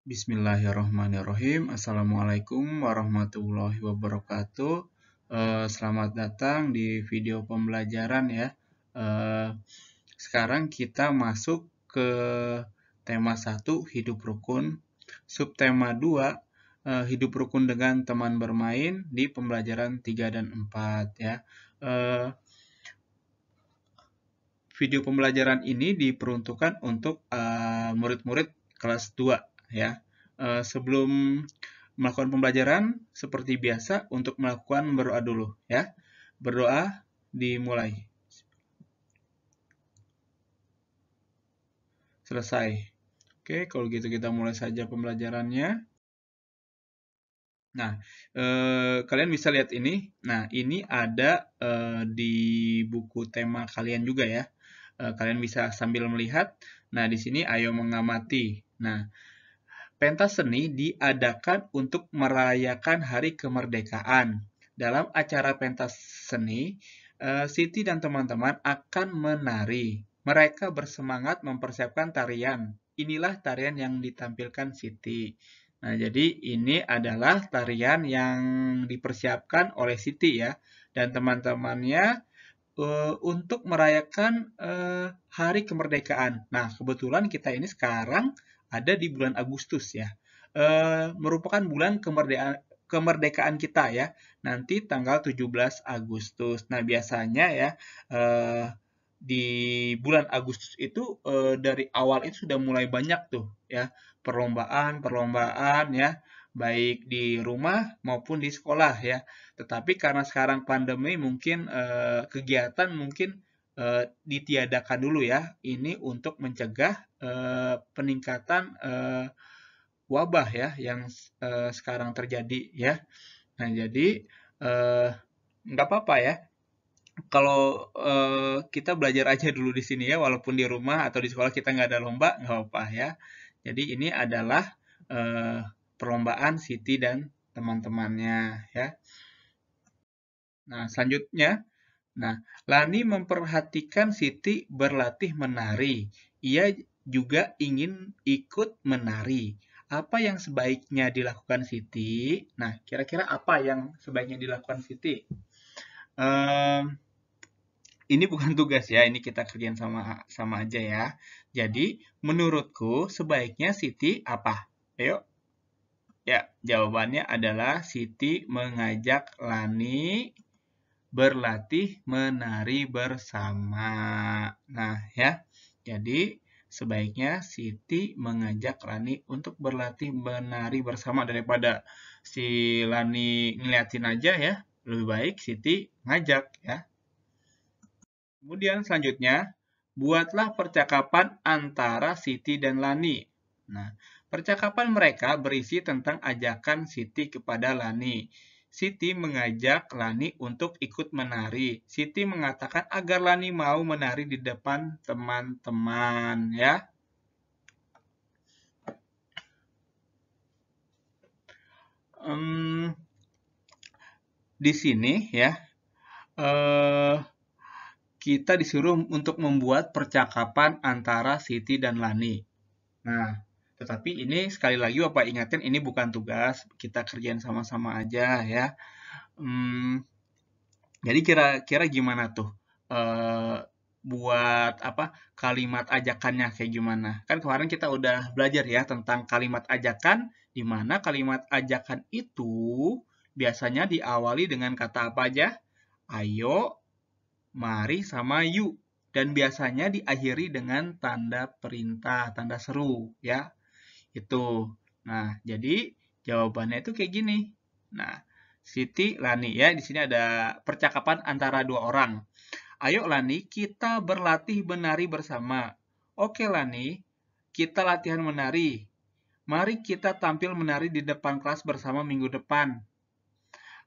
Bismillahirrahmanirrahim. Assalamualaikum warahmatullahi wabarakatuh. Eh, selamat datang di video pembelajaran ya. Eh, sekarang kita masuk ke tema 1 hidup rukun, subtema 2 eh, hidup rukun dengan teman bermain di pembelajaran 3 dan 4 ya. Video pembelajaran ini diperuntukkan untuk murid-murid kelas 2 ya. E, sebelum melakukan pembelajaran seperti biasa untuk melakukan berdoa dulu ya. Berdoa dimulai. Selesai. Oke, kalau gitu kita mulai saja pembelajarannya. Nah, eh, kalian bisa lihat ini. Nah, ini ada eh, di buku tema kalian juga ya. Eh, kalian bisa sambil melihat. Nah, di sini ayo mengamati. Nah, pentas seni diadakan untuk merayakan hari kemerdekaan. Dalam acara pentas seni, eh, Siti dan teman-teman akan menari. Mereka bersemangat mempersiapkan tarian. Inilah tarian yang ditampilkan Siti. Nah, jadi ini adalah tarian yang dipersiapkan oleh Siti ya dan teman-temannya uh, untuk merayakan uh, hari kemerdekaan. Nah, kebetulan kita ini sekarang ada di bulan Agustus ya. E, merupakan bulan kemerdekaan kemerdekaan kita ya. Nanti tanggal 17 Agustus. Nah, biasanya ya e, di bulan Agustus itu e, dari awal itu sudah mulai banyak tuh ya perlombaan-perlombaan ya baik di rumah maupun di sekolah ya. Tetapi karena sekarang pandemi mungkin e, kegiatan mungkin e, ditiadakan dulu ya. Ini untuk mencegah e, peningkatan e, wabah ya yang e, sekarang terjadi ya. Nah jadi e, nggak apa-apa ya. Kalau e, kita belajar aja dulu di sini ya, walaupun di rumah atau di sekolah kita nggak ada lomba nggak apa-apa ya. Jadi ini adalah e, perlombaan Siti dan teman-temannya ya. Nah, selanjutnya Nah, Lani memperhatikan Siti berlatih menari. Ia juga ingin ikut menari. Apa yang sebaiknya dilakukan Siti? Nah, kira-kira apa yang sebaiknya dilakukan Siti? Um, ini bukan tugas ya, ini kita kerjain sama sama aja ya. Jadi, menurutku sebaiknya Siti apa? Ayo. Ya, jawabannya adalah Siti mengajak Lani berlatih menari bersama. Nah, ya. Jadi sebaiknya Siti mengajak Lani untuk berlatih menari bersama daripada si Lani ngeliatin aja ya. Lebih baik Siti ngajak ya. Kemudian selanjutnya, buatlah percakapan antara Siti dan Lani. Nah, percakapan mereka berisi tentang ajakan Siti kepada Lani Siti mengajak Lani untuk ikut menari. Siti mengatakan agar Lani mau menari di depan teman-teman ya. Um, di sini ya uh, kita disuruh untuk membuat percakapan antara Siti dan Lani. Nah, tetapi ini sekali lagi Bapak ingatkan ini bukan tugas, kita kerjain sama-sama aja ya. Hmm, jadi kira-kira gimana tuh? e, buat apa kalimat ajakannya kayak gimana kan kemarin kita udah belajar ya tentang kalimat ajakan di mana kalimat ajakan itu biasanya diawali dengan kata apa aja ayo mari sama yuk dan biasanya diakhiri dengan tanda perintah tanda seru ya itu. Nah, jadi jawabannya itu kayak gini. Nah, Siti Lani ya, di sini ada percakapan antara dua orang. Ayo Lani, kita berlatih menari bersama. Oke Lani, kita latihan menari. Mari kita tampil menari di depan kelas bersama minggu depan.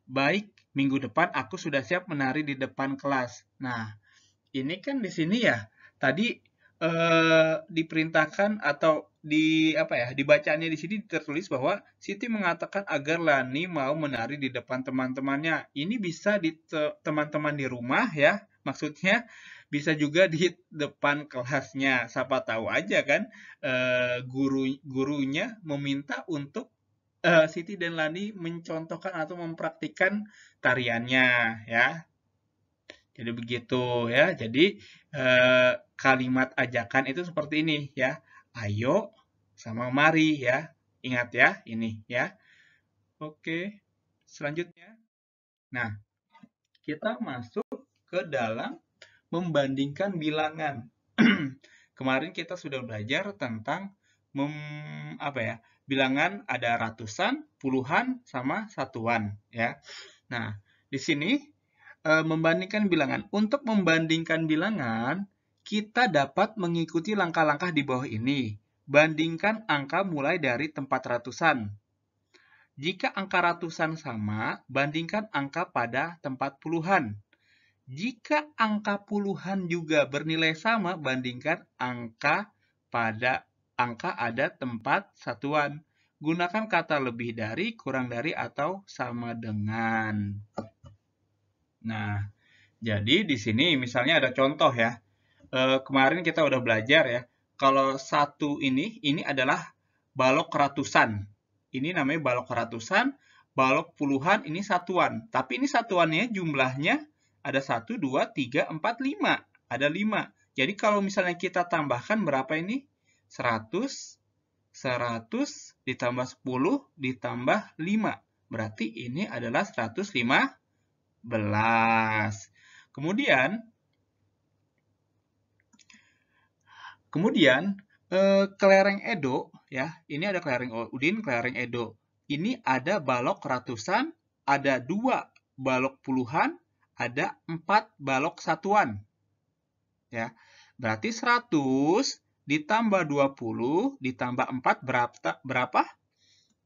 Baik, minggu depan aku sudah siap menari di depan kelas. Nah, ini kan di sini ya. Tadi Eh, diperintahkan atau di apa ya dibacanya di sini tertulis bahwa Siti mengatakan agar Lani mau menari di depan teman-temannya. Ini bisa di teman-teman di rumah ya, maksudnya bisa juga di depan kelasnya. Siapa tahu aja kan e, guru gurunya meminta untuk eh, Siti dan Lani mencontohkan atau mempraktikkan tariannya ya. Jadi begitu ya. Jadi eh, kalimat ajakan itu seperti ini ya. Ayo sama mari ya. Ingat ya ini ya. Oke. Selanjutnya. Nah, kita masuk ke dalam membandingkan bilangan. Kemarin kita sudah belajar tentang mem, apa ya? Bilangan ada ratusan, puluhan, sama satuan ya. Nah, di sini e, membandingkan bilangan. Untuk membandingkan bilangan, kita dapat mengikuti langkah-langkah di bawah ini. Bandingkan angka mulai dari tempat ratusan. Jika angka ratusan sama, bandingkan angka pada tempat puluhan. Jika angka puluhan juga bernilai sama, bandingkan angka pada angka ada tempat satuan gunakan kata lebih dari, kurang dari, atau sama dengan. Nah, jadi di sini misalnya ada contoh ya. E, kemarin kita udah belajar ya. Kalau satu ini, ini adalah balok ratusan. Ini namanya balok ratusan, balok puluhan ini satuan. Tapi ini satuannya jumlahnya ada 1, 2, 3, 4, 5. Ada 5. Jadi kalau misalnya kita tambahkan berapa ini? 100, 100 ditambah 10 ditambah 5. Berarti ini adalah 105 Kemudian, kemudian eh, kelereng Edo, ya, ini ada kelereng Udin, kelereng Edo. Ini ada balok ratusan, ada dua balok puluhan, ada empat balok satuan. Ya, berarti 100 ditambah 20 ditambah 4 berapa? berapa?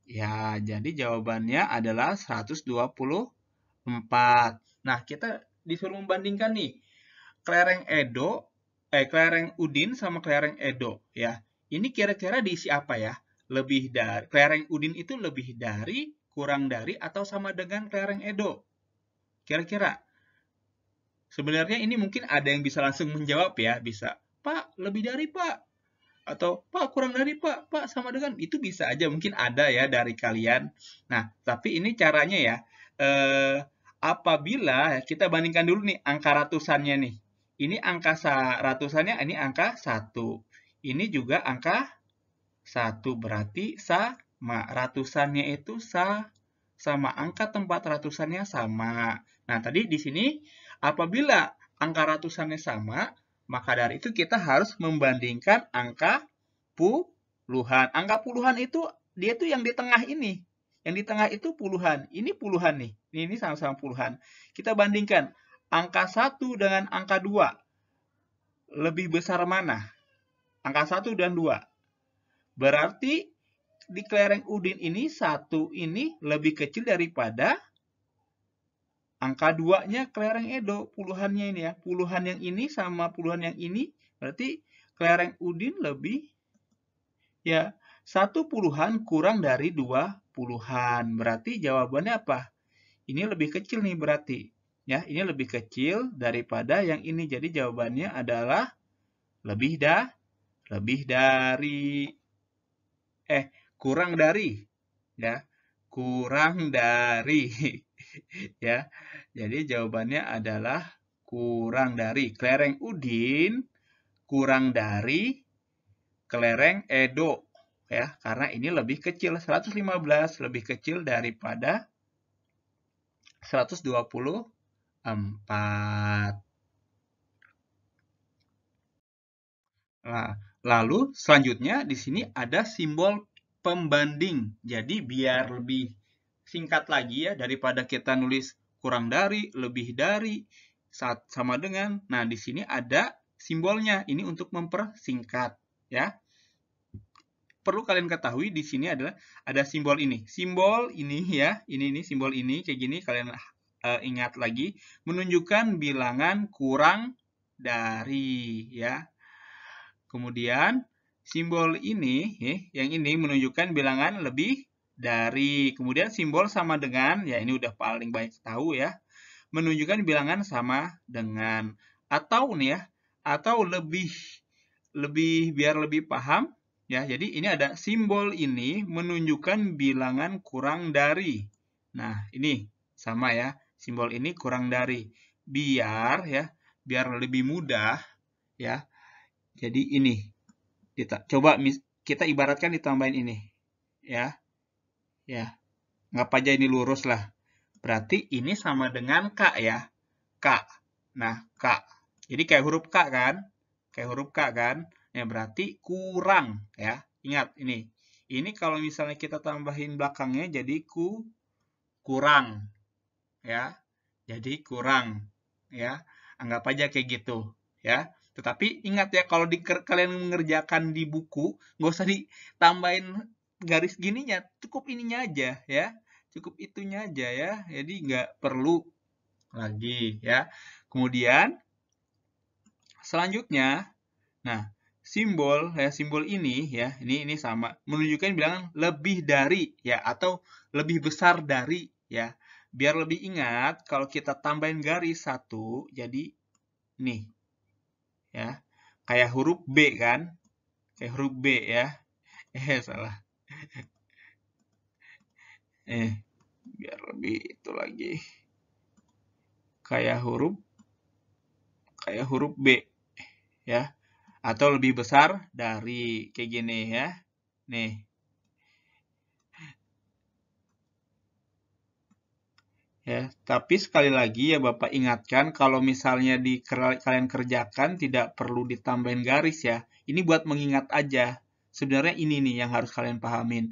Ya, jadi jawabannya adalah puluh. 4. Nah, kita disuruh membandingkan nih kelereng Edo eh kelereng Udin sama kelereng Edo ya. Ini kira-kira diisi apa ya? Lebih dari kelereng Udin itu lebih dari, kurang dari atau sama dengan kelereng Edo? Kira-kira Sebenarnya ini mungkin ada yang bisa langsung menjawab ya, bisa. Pak, lebih dari Pak. Atau Pak, kurang dari Pak. Pak, sama dengan. Itu bisa aja mungkin ada ya dari kalian. Nah, tapi ini caranya ya. Eh, apabila kita bandingkan dulu nih angka ratusannya nih. Ini angka ratusannya, ini angka 1. Ini juga angka 1, berarti sama. Ratusannya itu sa sama. Angka tempat ratusannya sama. Nah, tadi di sini apabila angka ratusannya sama, maka dari itu kita harus membandingkan angka puluhan. Angka puluhan itu, dia tuh yang di tengah ini. Yang di tengah itu puluhan. Ini puluhan nih. Ini sama-sama puluhan. Kita bandingkan angka 1 dengan angka 2. Lebih besar mana? Angka 1 dan 2. Berarti di kelereng Udin ini satu ini lebih kecil daripada angka 2-nya kelereng Edo, puluhannya ini ya. Puluhan yang ini sama puluhan yang ini berarti kelereng Udin lebih ya satu puluhan kurang dari dua puluhan. Berarti jawabannya apa? Ini lebih kecil nih berarti. Ya, ini lebih kecil daripada yang ini. Jadi jawabannya adalah lebih dah lebih dari eh kurang dari ya kurang dari ya jadi jawabannya adalah kurang dari kelereng Udin kurang dari kelereng Edo ya karena ini lebih kecil 115 lebih kecil daripada 124 nah, lalu selanjutnya di sini ada simbol pembanding jadi biar lebih singkat lagi ya daripada kita nulis kurang dari lebih dari sama dengan nah di sini ada simbolnya ini untuk mempersingkat ya perlu kalian ketahui di sini adalah ada simbol ini. Simbol ini ya, ini ini simbol ini kayak gini kalian uh, ingat lagi menunjukkan bilangan kurang dari ya. Kemudian simbol ini ya, yang ini menunjukkan bilangan lebih dari. Kemudian simbol sama dengan ya ini udah paling banyak tahu ya. Menunjukkan bilangan sama dengan atau nih ya atau lebih lebih biar lebih paham Ya, jadi ini ada simbol ini menunjukkan bilangan kurang dari. Nah, ini sama ya. Simbol ini kurang dari. Biar ya, biar lebih mudah ya. Jadi ini kita coba kita ibaratkan ditambahin ini. Ya. Ya. Nggak aja ini lurus lah. Berarti ini sama dengan K ya. K. Nah, K. Jadi kayak huruf K kan? Kayak huruf K kan? Ya, berarti kurang ya. Ingat ini. Ini kalau misalnya kita tambahin belakangnya jadi ku kurang. Ya. Jadi kurang ya. Anggap aja kayak gitu ya. Tetapi ingat ya kalau di, kalian mengerjakan di buku, nggak usah ditambahin garis gininya, cukup ininya aja ya. Cukup itunya aja ya. Jadi nggak perlu lagi ya. Kemudian selanjutnya, nah simbol ya simbol ini ya ini ini sama menunjukkan bilangan lebih dari ya atau lebih besar dari ya biar lebih ingat kalau kita tambahin garis satu jadi nih ya kayak huruf B kan kayak huruf B ya eh salah eh biar lebih itu lagi kayak huruf kayak huruf B ya atau lebih besar dari kayak gini ya. Nih. Ya, tapi sekali lagi ya Bapak ingatkan kalau misalnya di kalian kerjakan tidak perlu ditambahin garis ya. Ini buat mengingat aja. Sebenarnya ini nih yang harus kalian pahamin.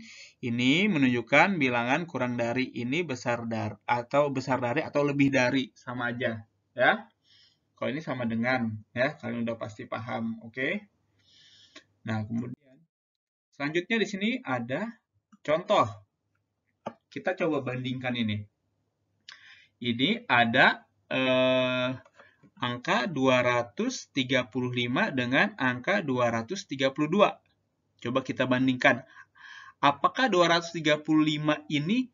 Ini menunjukkan bilangan kurang dari ini besar dari atau besar dari atau lebih dari sama aja, ya. Kalau ini sama dengan, ya, kalian udah pasti paham, oke? Okay? Nah, kemudian selanjutnya di sini ada contoh. Kita coba bandingkan ini. Ini ada eh, angka 235 dengan angka 232. Coba kita bandingkan. Apakah 235 ini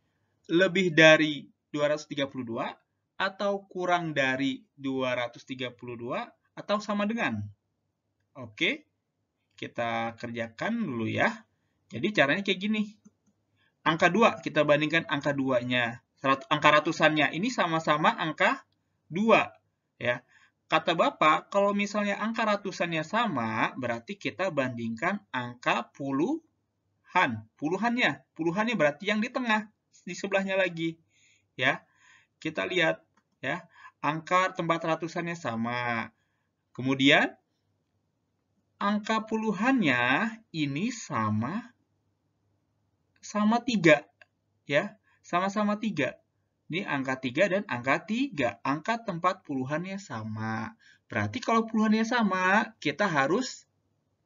lebih dari 232 atau kurang dari 232 atau sama dengan. Oke, kita kerjakan dulu ya. Jadi caranya kayak gini. Angka 2, kita bandingkan angka 2-nya. Angka ratusannya, ini sama-sama angka 2. Ya. Kata Bapak, kalau misalnya angka ratusannya sama, berarti kita bandingkan angka puluhan. Puluhannya, puluhannya berarti yang di tengah, di sebelahnya lagi. Ya, Kita lihat ya. Angka tempat ratusannya sama. Kemudian angka puluhannya ini sama sama tiga, ya. Sama-sama tiga. Ini angka tiga dan angka tiga, Angka tempat puluhannya sama. Berarti kalau puluhannya sama, kita harus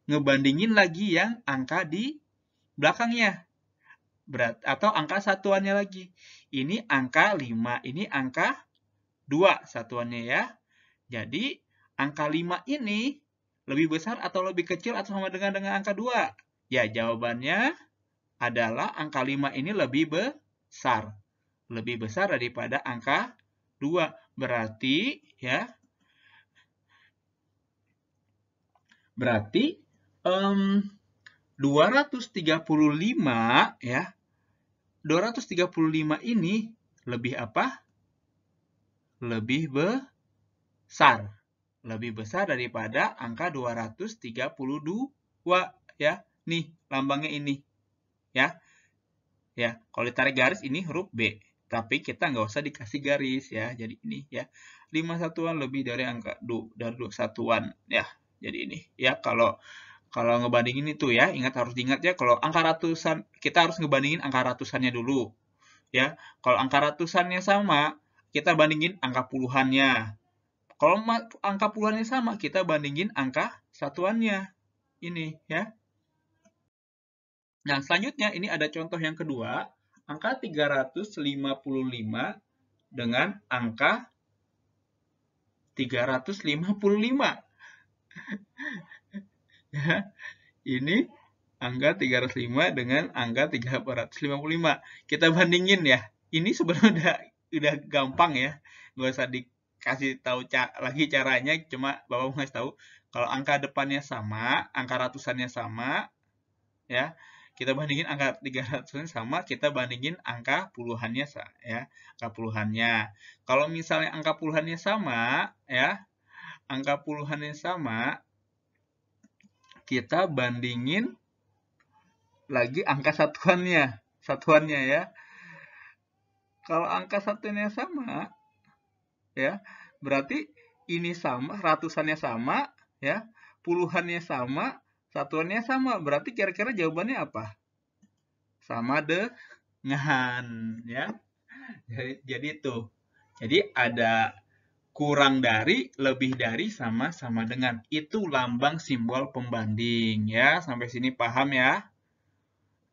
ngebandingin lagi yang angka di belakangnya. Berat atau angka satuannya lagi. Ini angka 5, ini angka 2 satuannya ya. Jadi angka 5 ini lebih besar atau lebih kecil atau sama dengan dengan angka 2? Ya, jawabannya adalah angka 5 ini lebih besar. Lebih besar daripada angka 2. Berarti ya Berarti um, 235 ya 235 ini lebih apa? lebih besar. Lebih besar daripada angka 232 ya. Nih, lambangnya ini. Ya. Ya, kalau ditarik garis ini huruf B. Tapi kita nggak usah dikasih garis ya. Jadi ini ya. 5 satuan lebih dari angka 2 dari 2 satuan ya. Jadi ini ya kalau kalau ngebandingin itu ya, ingat harus diingat ya kalau angka ratusan kita harus ngebandingin angka ratusannya dulu. Ya, kalau angka ratusannya sama, kita bandingin angka puluhannya. Kalau angka puluhannya sama, kita bandingin angka satuannya. Ini ya. Nah, selanjutnya ini ada contoh yang kedua, angka 355 dengan angka 355. Ya, ini angka 305 dengan angka 355. Kita bandingin ya. Ini sebenarnya udah gampang ya nggak usah dikasih tahu ca lagi caranya cuma bapak mau ngasih tahu kalau angka depannya sama angka ratusannya sama ya kita bandingin angka 300 sama kita bandingin angka puluhannya ya angka puluhannya kalau misalnya angka puluhannya sama ya angka puluhannya sama kita bandingin lagi angka satuannya satuannya ya kalau angka satunya sama, ya, berarti ini sama, ratusannya sama, ya, puluhannya sama, satuannya sama. Berarti kira-kira jawabannya apa? Sama dengan, ya. Jadi, jadi itu. Jadi ada kurang dari, lebih dari, sama sama dengan. Itu lambang simbol pembanding ya. Sampai sini paham ya?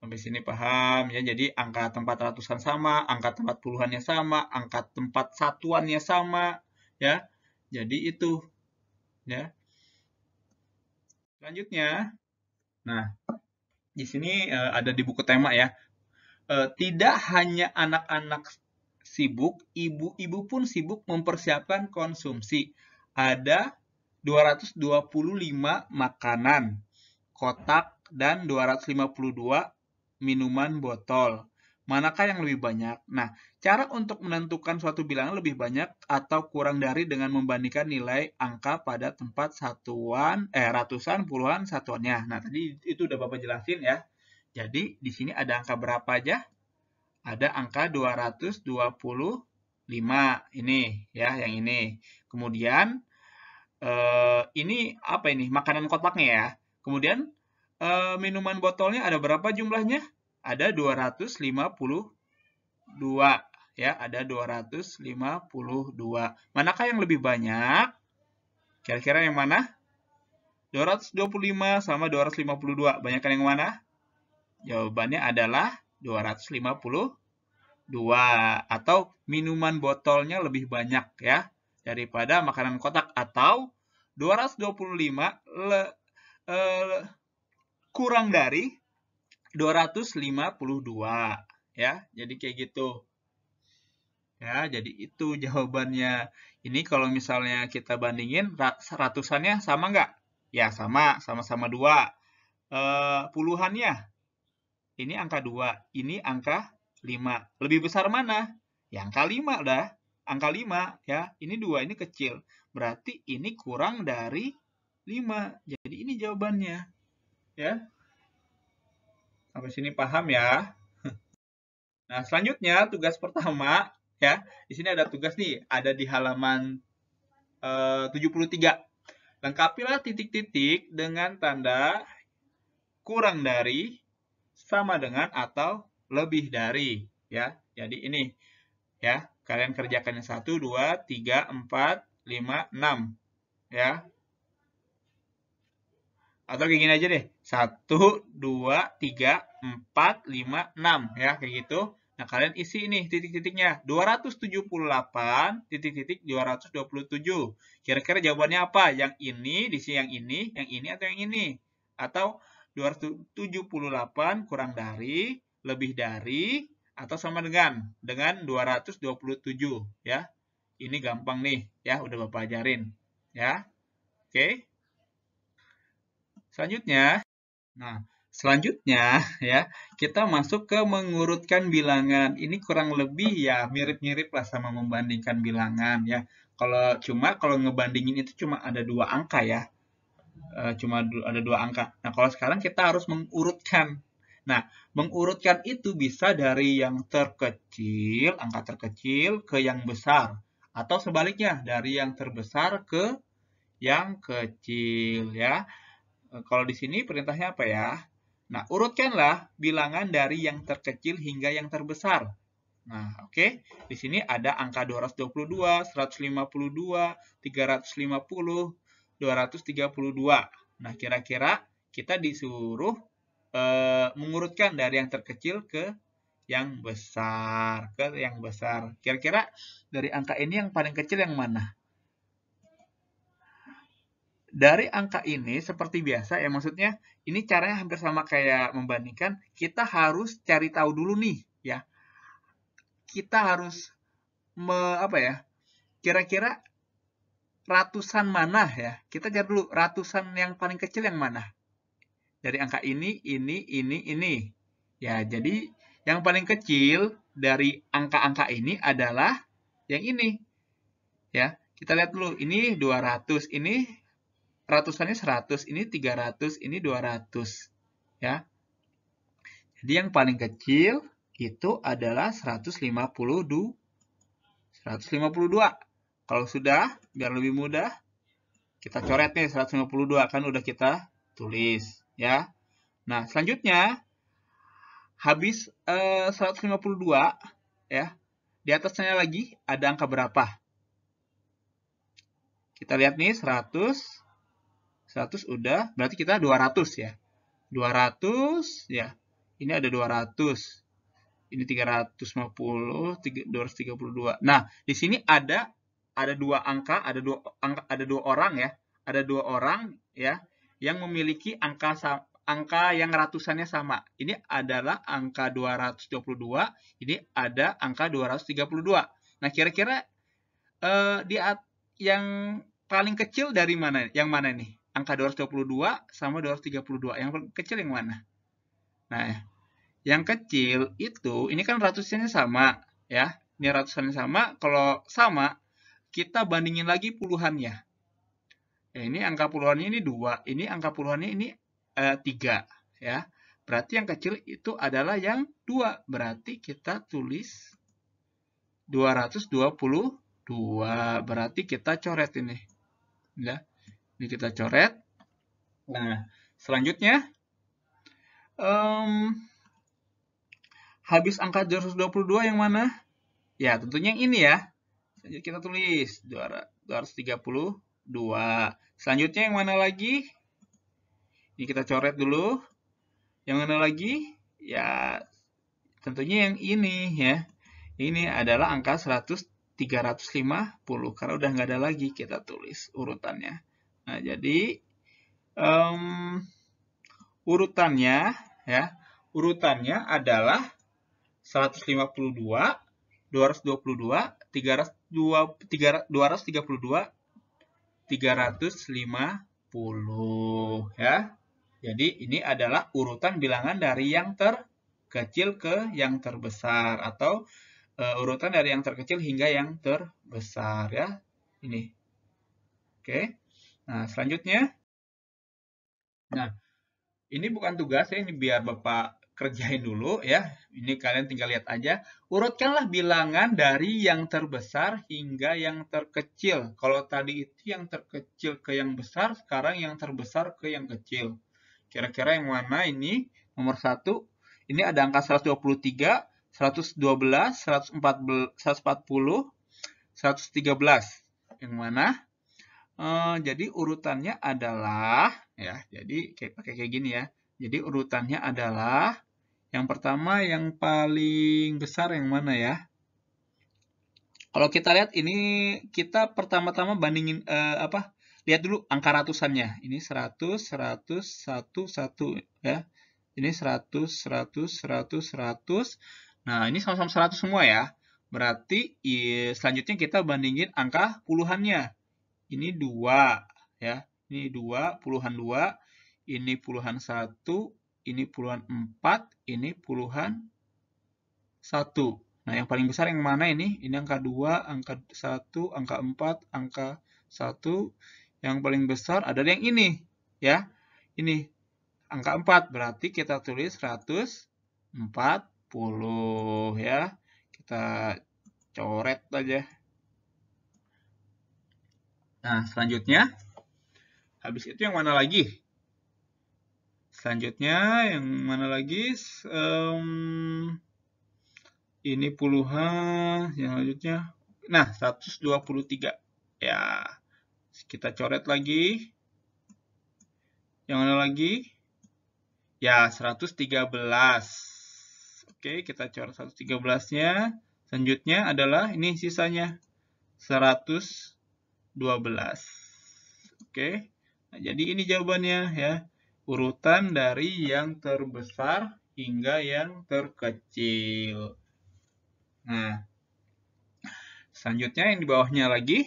Sampai sini paham ya. Jadi angka tempat ratusan sama, angka tempat puluhannya sama, angka tempat satuannya sama ya. Jadi itu ya. Selanjutnya nah di sini e, ada di buku tema ya. E, tidak hanya anak-anak sibuk, ibu-ibu pun sibuk mempersiapkan konsumsi. Ada 225 makanan, kotak dan 252 minuman botol. Manakah yang lebih banyak? Nah, cara untuk menentukan suatu bilangan lebih banyak atau kurang dari dengan membandingkan nilai angka pada tempat satuan, eh ratusan, puluhan, satuannya. Nah, tadi itu udah Bapak jelasin ya. Jadi, di sini ada angka berapa aja? Ada angka 225 ini ya, yang ini. Kemudian, eh, ini apa ini? Makanan kotaknya ya. Kemudian, e, minuman botolnya ada berapa jumlahnya? Ada 252 ya, ada 252. Manakah yang lebih banyak? Kira-kira yang mana? 225 sama 252. Banyakkan yang mana? Jawabannya adalah 252 atau minuman botolnya lebih banyak ya daripada makanan kotak atau 225 le, e, kurang dari 252 ya. Jadi kayak gitu. Ya, jadi itu jawabannya. Ini kalau misalnya kita bandingin ratusannya sama nggak? Ya, sama, sama-sama dua. E, puluhannya ini angka dua ini angka 5. Lebih besar mana? Ya angka 5 dah. Angka 5 ya. Ini dua ini kecil. Berarti ini kurang dari 5. Jadi ini jawabannya. Ya. Sampai sini paham ya? Nah, selanjutnya tugas pertama ya. Di sini ada tugas nih, ada di halaman e, eh, 73. Lengkapilah titik-titik dengan tanda kurang dari, sama dengan atau lebih dari, ya. Jadi ini ya, kalian kerjakan yang 1 2 3 4 5 6 ya. Atau kayak gini aja deh. 1, 2, 3, 4, 5, 6 ya kayak gitu. Nah kalian isi ini titik-titiknya 278 titik-titik 227. Kira-kira jawabannya apa? Yang ini, di sini yang ini, yang ini atau yang ini? Atau 278 kurang dari, lebih dari, atau sama dengan dengan 227 ya. Ini gampang nih ya, udah Bapak ajarin ya. Oke. Okay. Selanjutnya Nah, selanjutnya ya, kita masuk ke mengurutkan bilangan. Ini kurang lebih ya mirip-mirip lah sama membandingkan bilangan ya. Kalau cuma kalau ngebandingin itu cuma ada dua angka ya. E, cuma ada dua angka. Nah, kalau sekarang kita harus mengurutkan. Nah, mengurutkan itu bisa dari yang terkecil, angka terkecil ke yang besar atau sebaliknya dari yang terbesar ke yang kecil ya. Eh, kalau di sini perintahnya apa ya? Nah, urutkanlah bilangan dari yang terkecil hingga yang terbesar. Nah, oke. Okay. Di sini ada angka 222, 152, 350, 232. Nah, kira-kira kita disuruh eh, mengurutkan dari yang terkecil ke yang besar, ke yang besar. Kira-kira dari angka ini yang paling kecil yang mana? dari angka ini seperti biasa ya maksudnya ini caranya hampir sama kayak membandingkan kita harus cari tahu dulu nih ya kita harus me, apa ya kira-kira ratusan mana ya kita cari dulu ratusan yang paling kecil yang mana dari angka ini ini ini ini ya jadi yang paling kecil dari angka-angka ini adalah yang ini ya kita lihat dulu ini 200 ini ratusannya 100, ini 300, ini 200. Ya. Jadi yang paling kecil itu adalah 152. 152. Kalau sudah, biar lebih mudah, kita coret nih 152 kan udah kita tulis ya. Nah, selanjutnya habis eh, 152 ya. Di atasnya lagi ada angka berapa? Kita lihat nih 100 100 udah, berarti kita 200 ya. 200 ya. Ini ada 200. Ini 350, 232. Nah, di sini ada ada dua angka, ada dua angka, ada dua orang ya. Ada dua orang ya yang memiliki angka angka yang ratusannya sama. Ini adalah angka 222, ini ada angka 232. Nah, kira-kira eh, di yang paling kecil dari mana? Yang mana nih? angka 222 sama 232. Yang kecil yang mana? Nah, yang kecil itu, ini kan ratusannya sama, ya. Ini ratusannya sama, kalau sama, kita bandingin lagi puluhannya. Ya, ini angka puluhannya ini dua, ini angka puluhannya ini eh, tiga, 3. ya. Berarti yang kecil itu adalah yang dua. Berarti kita tulis 222. Berarti kita coret ini. Ya. Ini kita coret. Nah, selanjutnya. Um, habis angka 222 yang mana? Ya, tentunya yang ini ya. Selanjutnya kita tulis 232. Selanjutnya yang mana lagi? Ini kita coret dulu. Yang mana lagi? Ya, tentunya yang ini ya. Ini adalah angka 100, 350. Karena udah nggak ada lagi, kita tulis urutannya. Nah, jadi um, urutannya ya, urutannya adalah 152, 222, 300, 232, 350 ya. Jadi ini adalah urutan bilangan dari yang terkecil ke yang terbesar atau uh, urutan dari yang terkecil hingga yang terbesar ya. Ini. Oke. Okay. Nah, selanjutnya. Nah, ini bukan tugas ya, ini biar Bapak kerjain dulu ya. Ini kalian tinggal lihat aja. Urutkanlah bilangan dari yang terbesar hingga yang terkecil. Kalau tadi itu yang terkecil ke yang besar, sekarang yang terbesar ke yang kecil. Kira-kira yang mana ini? Nomor 1. Ini ada angka 123, 112, 140, 113. Yang mana? Eh, jadi urutannya adalah ya jadi kayak pakai kayak gini ya jadi urutannya adalah yang pertama yang paling besar yang mana ya kalau kita lihat ini kita pertama-tama bandingin uh, apa lihat dulu angka ratusannya ini 100 100 1 1 ya ini 100 100 100 100 nah ini sama-sama 100 semua ya berarti selanjutnya kita bandingin angka puluhannya ini dua ya. Ini dua puluhan dua, ini puluhan satu, ini puluhan empat, ini puluhan satu. Nah, yang paling besar yang mana ini? Ini angka dua, angka satu, angka empat, angka satu. Yang paling besar ada yang ini, ya. Ini angka empat. berarti kita tulis empat puluh, ya. Kita coret aja. Nah, selanjutnya, habis itu yang mana lagi? Selanjutnya, yang mana lagi? Um, ini puluhan, yang selanjutnya. Nah, 123. Ya, kita coret lagi. Yang mana lagi? Ya, 113. Oke, kita coret 113-nya. Selanjutnya adalah ini sisanya. 100 12. Oke. Nah, jadi ini jawabannya ya. Urutan dari yang terbesar hingga yang terkecil. Nah, selanjutnya yang di bawahnya lagi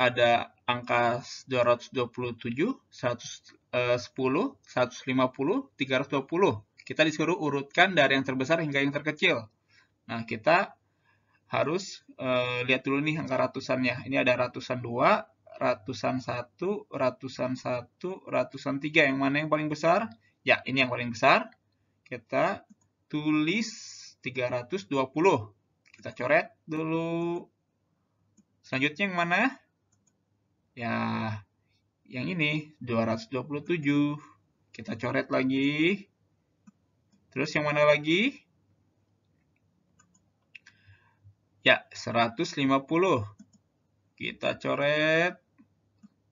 ada angka 227, 110, 150, 320. Kita disuruh urutkan dari yang terbesar hingga yang terkecil. Nah, kita harus e, lihat dulu nih angka ratusannya. Ini ada ratusan dua, ratusan satu, ratusan satu, ratusan tiga. Yang mana yang paling besar? Ya, ini yang paling besar. Kita tulis 320. Kita coret dulu. Selanjutnya yang mana? Ya, yang ini 227. Kita coret lagi. Terus yang mana lagi? Ya, 150. Kita coret.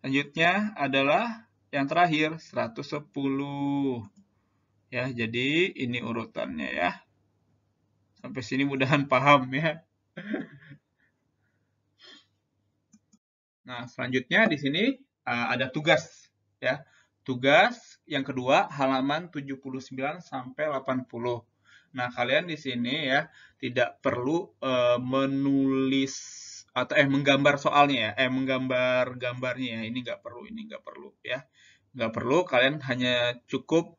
Selanjutnya adalah yang terakhir, 110. Ya, jadi ini urutannya ya. Sampai sini mudahan paham ya. Nah, selanjutnya di sini eh, ada tugas ya. Tugas yang kedua halaman 79 sampai 80. Nah, kalian di sini ya tidak perlu uh, menulis atau eh menggambar soalnya ya, eh menggambar gambarnya ya. Ini nggak perlu, ini nggak perlu ya. Nggak perlu, kalian hanya cukup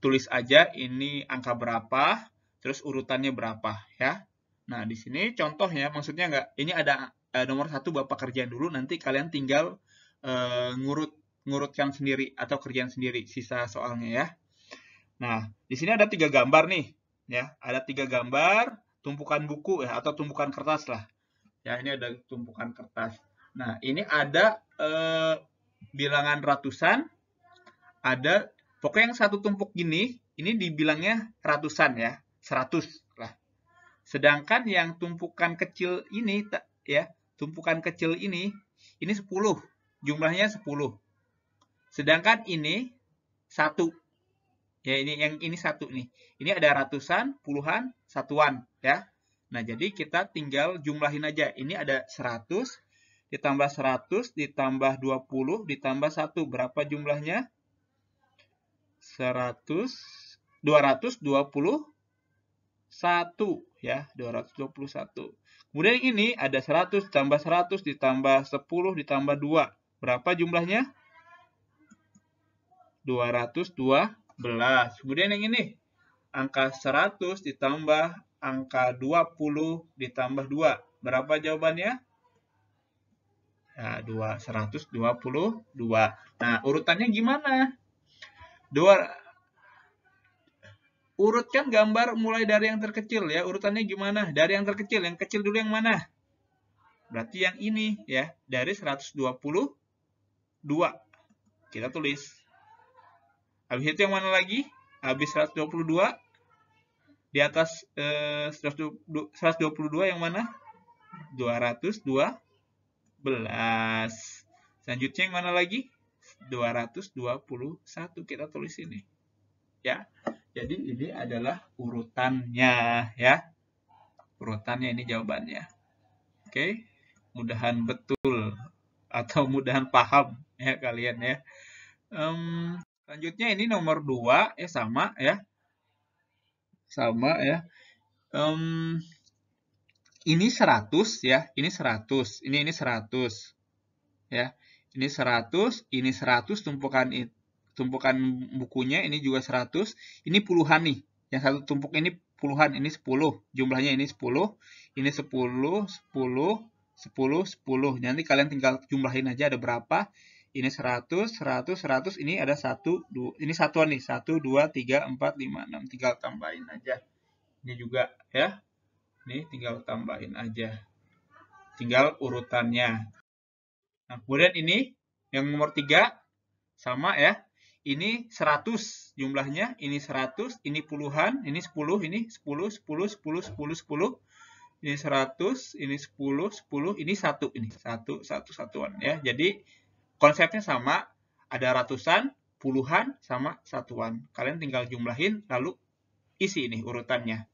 tulis aja ini angka berapa, terus urutannya berapa ya. Nah, di sini contoh ya maksudnya nggak ini ada eh, nomor satu bapak kerjaan dulu, nanti kalian tinggal eh, ngurut ngurutkan sendiri atau kerjaan sendiri sisa soalnya ya. Nah, di sini ada tiga gambar nih ya ada tiga gambar tumpukan buku ya atau tumpukan kertas lah ya ini ada tumpukan kertas nah ini ada eh, bilangan ratusan ada pokoknya yang satu tumpuk gini ini dibilangnya ratusan ya seratus lah sedangkan yang tumpukan kecil ini ya tumpukan kecil ini ini sepuluh jumlahnya sepuluh. sedangkan ini satu Ya ini yang ini satu nih. Ini ada ratusan, puluhan, satuan ya. Nah, jadi kita tinggal jumlahin aja. Ini ada 100 ditambah 100 ditambah 20 ditambah satu. berapa jumlahnya? 100 220 1 ya 221 kemudian ini ada 100 ditambah 100 ditambah 10 ditambah 2 berapa jumlahnya 202 Kemudian yang ini, angka 100 ditambah angka 20 ditambah 2. Berapa jawabannya? Ya, 2, 122. Nah, urutannya gimana? Dua, urutkan gambar mulai dari yang terkecil ya. Urutannya gimana? Dari yang terkecil. Yang kecil dulu yang mana? Berarti yang ini ya. Dari 122. Kita tulis. Habis itu yang mana lagi? Habis 122 di atas eh, 122 yang mana? 212. Selanjutnya yang mana lagi? 221 kita tulis ini. Ya. Jadi ini adalah urutannya ya. Urutannya ini jawabannya. Oke. Mudahan betul atau mudahan paham ya kalian ya. Um, Selanjutnya ini nomor 2 ya eh, sama ya. Sama ya. Um, ini 100 ya, ini 100, ini ini 100. Ya. Ini 100, ini 100 tumpukan tumpukan bukunya ini juga 100, ini puluhan nih. Yang satu tumpuk ini puluhan, ini 10. Jumlahnya ini 10, ini 10, 10, 10, 10. Nanti kalian tinggal jumlahin aja ada berapa ini 100, 100, 100, ini ada 1, 2, ini satuan nih, 1, 2, 3, 4, 5, 6, tinggal tambahin aja. Ini juga ya, ini tinggal tambahin aja. Tinggal urutannya. Nah, kemudian ini yang nomor 3, sama ya, ini 100 jumlahnya, ini 100, ini puluhan, ini 10, ini 10, 10, 10, 10, 10, ini 100, ini 10, 10, ini 1, ini 1, 1, satuan ya. Jadi Konsepnya sama, ada ratusan, puluhan, sama satuan. Kalian tinggal jumlahin, lalu isi ini urutannya.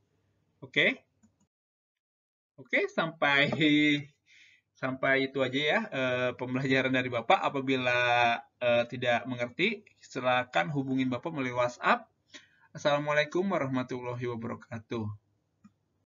Oke? Oke, sampai sampai itu aja ya e, pembelajaran dari Bapak. Apabila e, tidak mengerti, silakan hubungin Bapak melalui WhatsApp. Assalamualaikum warahmatullahi wabarakatuh.